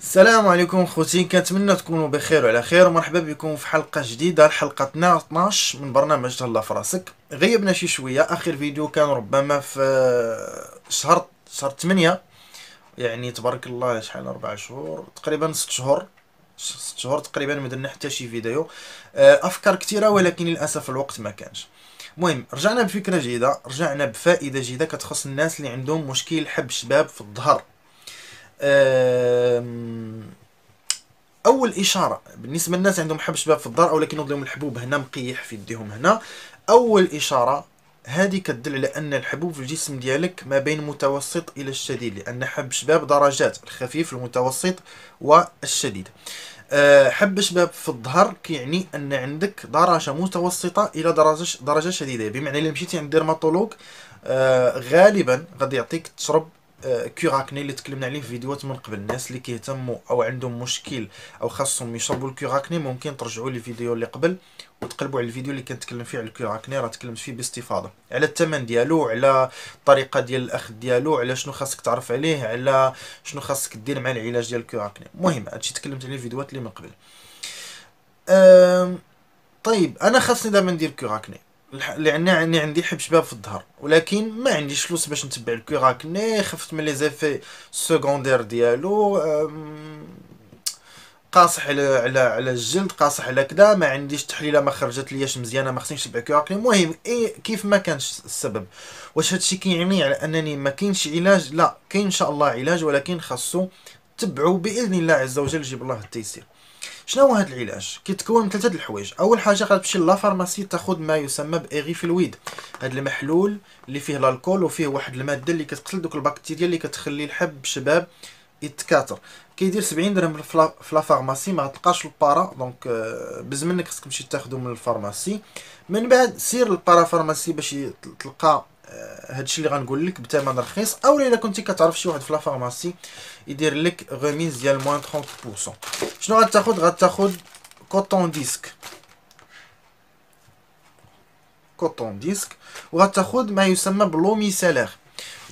السلام عليكم خوتي كنتمنى تكونوا بخير وعلى خير ومرحبا بكم في حلقه جديده حلقتنا 12 من برنامج تهلا فراسك غيبنا شي شويه اخر فيديو كان ربما في شهر شهر 8 يعني تبارك الله شحال أربع شهور تقريبا ست شهور ست شهور تقريبا ما درنا حتى شي فيديو آه، افكار كثيره ولكن للاسف الوقت ما كانش المهم رجعنا بفكره جديده رجعنا بفائده جديده كتخص الناس اللي عندهم مشكل حب شباب في الظهر اول اشاره بالنسبه للناس عندهم حب شباب في الدار او لكن لهم الحبوب هنا مقيح في يديهم هنا اول اشاره هذه كدل على ان الحبوب في الجسم ديالك ما بين متوسط الى الشديد لان حب شباب درجات الخفيف المتوسط والشديد آه، حب شباب في الظهر كيعني ان عندك درجه متوسطه الى درجه درجه شديده بمعنى الا مشيتي عند ديرماتولوج آه، غالبا غادي يعطيك تشرب آه، كوراكني اللي تكلمنا عليه في فيديوهات من قبل الناس اللي كيهتموا او عندهم مشكل او خاصهم يشربوا الكوراكني ممكن ترجعوا للفيديو اللي قبل وتقلبوا على الفيديو اللي كنتكلم فيه على الكوراكني راه تكلمت فيه باستفاضه على الثمن ديالو على الطريقه ديال الاخذ ديالو على شنو خاصك تعرف عليه على شنو خاصك دير مع العلاج ديال الكوراكني المهم هادشي تكلمت عليه في فيديوهات اللي من قبل أم طيب انا خاصني دابا ندير كوراكني لان عندي عندي حب شباب في الظهر ولكن ما عنديش فلوس باش نتبع الكوراك ني خفت من لي زيفي سكوندير ديالو قاصح على على على الجلد قاصح على كذا ما عنديش تحليله ما خرجت ليش مزيانه ما خصنيش نتبع كوراك المهم إيه كيف ما كانش السبب واش هادشي كيعني على انني ما كاينش علاج لا كاين ان شاء الله علاج ولكن خاصو تبعوا باذن الله عز وجل يجيب الله التيسير شنو هو هذا العلاج كيتكون من ثلاثه الحوايج اول حاجه غتمشي لافارماسي تاخذ ما يسمى فلويد هذا المحلول اللي فيه الكحول وفيه واحد الماده اللي كتقتل دوك البكتيريا اللي كتخلي الحب شباب يتكاثر كيدير 70 درهم في لافارماسي ما تلقاش البارا دونك آه، بزمنك خصك تمشي تاخذو من الفارماسي من بعد سير للبارا فارماسي باش تلقى آه، هادشي اللي غنقول لك بثمن رخيص اولا الا كنتي كتعرف شي واحد في لافارماسي يدير لك غوميز ديال موان 30% شنو غتاخد غتاخد كوتون ديسك كوتون ديسك وغتاخد ما يسمى بلومي سالير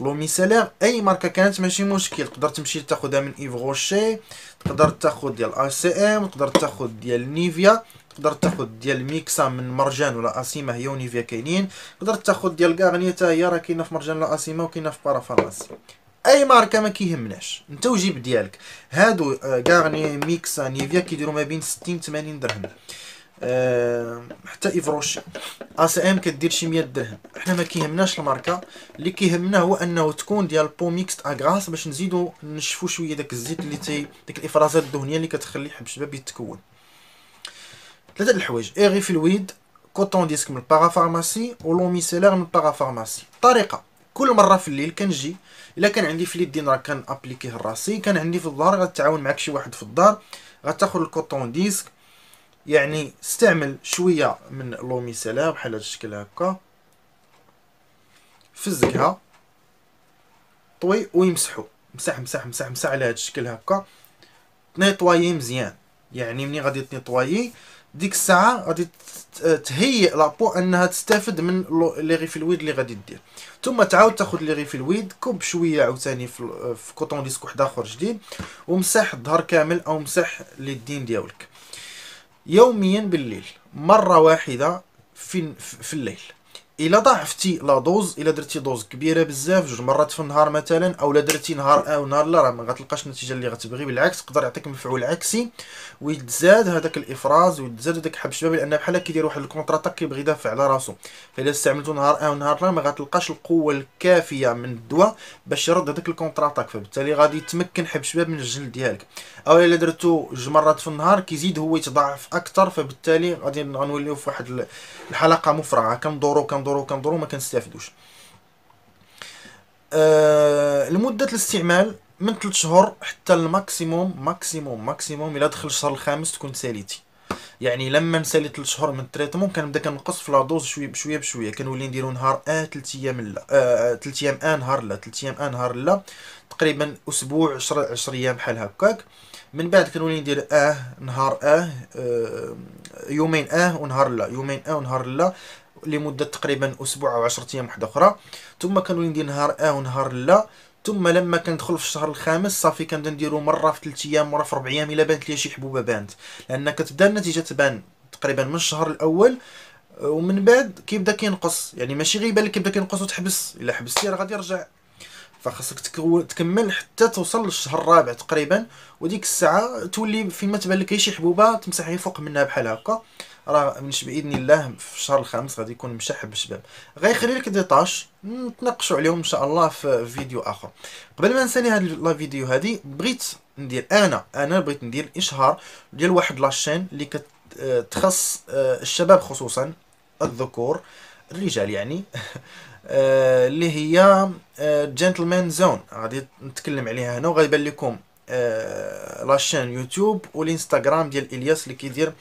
لومي سالير اي ماركه كانت ماشي مشكل تقدر تمشي تاخذها من ايف غوشي تقدر تاخذ ديال اي سي ام تقدر تاخذ ديال نيفيا تقدر تاخذ ديال ميكسا من مرجان ولا اسيما هي ونيفيا كاينين تقدر تاخذ ديال كارنيتا هي راه كاينه في مرجان ولا اسيما وكاينه في بارافرنسي اي ماركه ما كيهمناش انت وجيب ديالك هادو غارني ميكس نيفيا كيديروا ما بين 60 80 درهم أه حتى ا اسي ام كدير شي 100 درهم حنا ما كيهمناش الماركه اللي كيهمنا هو انه تكون ديال بو ميكس اغراس باش نزيدو نشفو شويه داك الزيت اللي تي ديك الافرازات الدهنيه اللي كتخلي حب الشباب يتكون ثلاثه الحوايج ايغي في الويد كوتون ديسك من البارافارماسي ولوميسيلار من البارافارماسي طريقه كل مره في الليل كنجي الا كان عندي في اليدين راه كان ابليكيه راسي كان عندي في الدار غتعاون معك شي واحد في الدار غتاخذ الكوطون ديسك يعني استعمل شويه من سلا بحال هذا الشكل هكا فزكها طوي ويمسحو مسح مسح مسح مسح على هذا الشكل هكا نيطوايي مزيان يعني ملي غادي تنيطوايي ديك الساعه غادي تهيئ لابو انها تستافد من لي ريفيلويد اللي غادي دير ثم تعاود تاخذ لي ريفيلويد كب شويه عاوتاني في, في كوطون ديسك واحد اخر جديد ومسح الظهر كامل او مسح اليدين ديالك يوميا بالليل مره واحده في في الليل الا ضاعفتي لا دوز الا درتي دوز كبيره بزاف جوج مرات في النهار مثلا اولا درتي نهار او نهار لا راه ما غتلقاش النتيجه اللي غتبغي بالعكس يقدر يعطيك مفعول عكسي ويتزاد هذاك الافراز ويتزاد داك حب الشباب لان بحال كيدير واحد الكونتر اتاك كيبغي يدافع على راسو فالا استعملتو نهار او نهار لا ما غتلقاش القوه الكافيه من الدواء باش يرد هذاك الكونتر اتاك فبالتالي غادي يتمكن حب الشباب من الجلد ديالك اولا الا درتو جوج مرات في النهار كيزيد هو يتضاعف اكثر فبالتالي غادي نوليو في واحد الحلقه مفرغه كندورو كندورو كنضرو كنضرو ما كنستافدوش آه لمده الاستعمال من 3 شهور حتى الماكسيموم ماكسيموم ماكسيموم الى دخل الشهر الخامس تكون ساليتي يعني لما نسالي 3 شهور من التريتمون كنبدا كنقص في لا دوز شويه بشويه بشويه كنولي نديرو نهار ا آه 3 ايام لا 3 آه، آه، ايام ا آه، نهار لا 3 ايام ا نهار لا تقريبا اسبوع 10 10 ايام بحال هكاك من بعد كنولي ندير اه نهار اه, آه يومين اه ونهار لا يومين اه ونهار لا لمده تقريبا اسبوع او عشرة ايام واحده اخرى ثم كانوا ندير نهار اه ونهار لا ثم لما كندخل في الشهر الخامس صافي كنبدا نديرو مره في ثلاث ايام مره في ربع ايام الا بانت لي شي حبوبه بانت لان كتبدا النتيجه تبان تقريبا من الشهر الاول آه، ومن بعد كيبدا كينقص يعني ماشي غيبان لك كيبدا كينقص وتحبس الا حبستي راه غادي يرجع فخاصك تكمل حتى توصل للشهر الرابع تقريبا وديك الساعه تولي فيما تبان لك شي حبوبه تمسح فوق منها بحال هكا راه منش باذن الله في الشهر الخامس غادي يكون مشحب بالشباب غيخلي لك ديطاش نتناقشوا عليهم ان شاء الله في فيديو اخر قبل ما نسالي هذا لا فيديو هذه بغيت ندير انا انا بغيت ندير اشهار ديال واحد لاشين اللي كتخص آه، الشباب خصوصا الذكور الرجال يعني آه، اللي هي جنتلمان آه، زون غادي نتكلم عليها هنا وغيبان لكم آه، لاشين يوتيوب والانستغرام ديال الياس اللي كيدير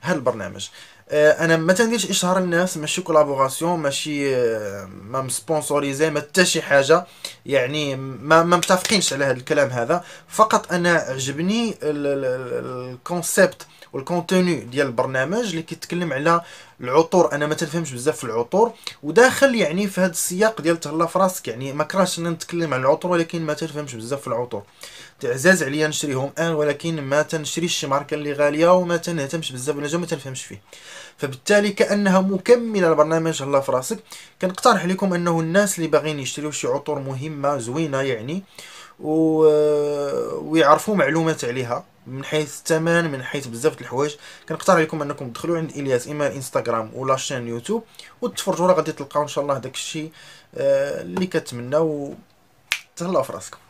هذا البرنامج آه، انا ما تنديرش اشهار الناس ماشي كولابوراسيون ماشي آه، ما مسبونسوريزي ما حتى شي حاجه يعني ما ما متفقينش على هذا الكلام هذا فقط انا عجبني الكونسيبت والكونتوني ديال البرنامج اللي كيتكلم على العطور انا ما تنفهمش بزاف في العطور وداخل يعني في هذا السياق ديال تهلا فراسك يعني ما كراش ان نتكلم على العطور ولكن ما تنفهمش بزاف في العطور تعزاز عليا نشريهم الان آه ولكن ما تنشريش شي ماركه اللي غاليه وما تنهتمش بزاف بالنجم ما تنفهمش فيه فبالتالي كانها مكمله لبرنامج هلا في راسك كنقترح لكم انه الناس اللي باغيين يشتريو شي عطور مهمه زوينه يعني و... ويعرفوا معلومات عليها من حيث الثمن من حيث بزاف د الحوايج كنقترح لكم انكم تدخلوا عند الياس اما الانستغرام ولا شان يوتيوب وتفرجوا راه غادي تلقاو ان شاء الله داك الشيء آه، اللي كتمناو تهلاو فراسكم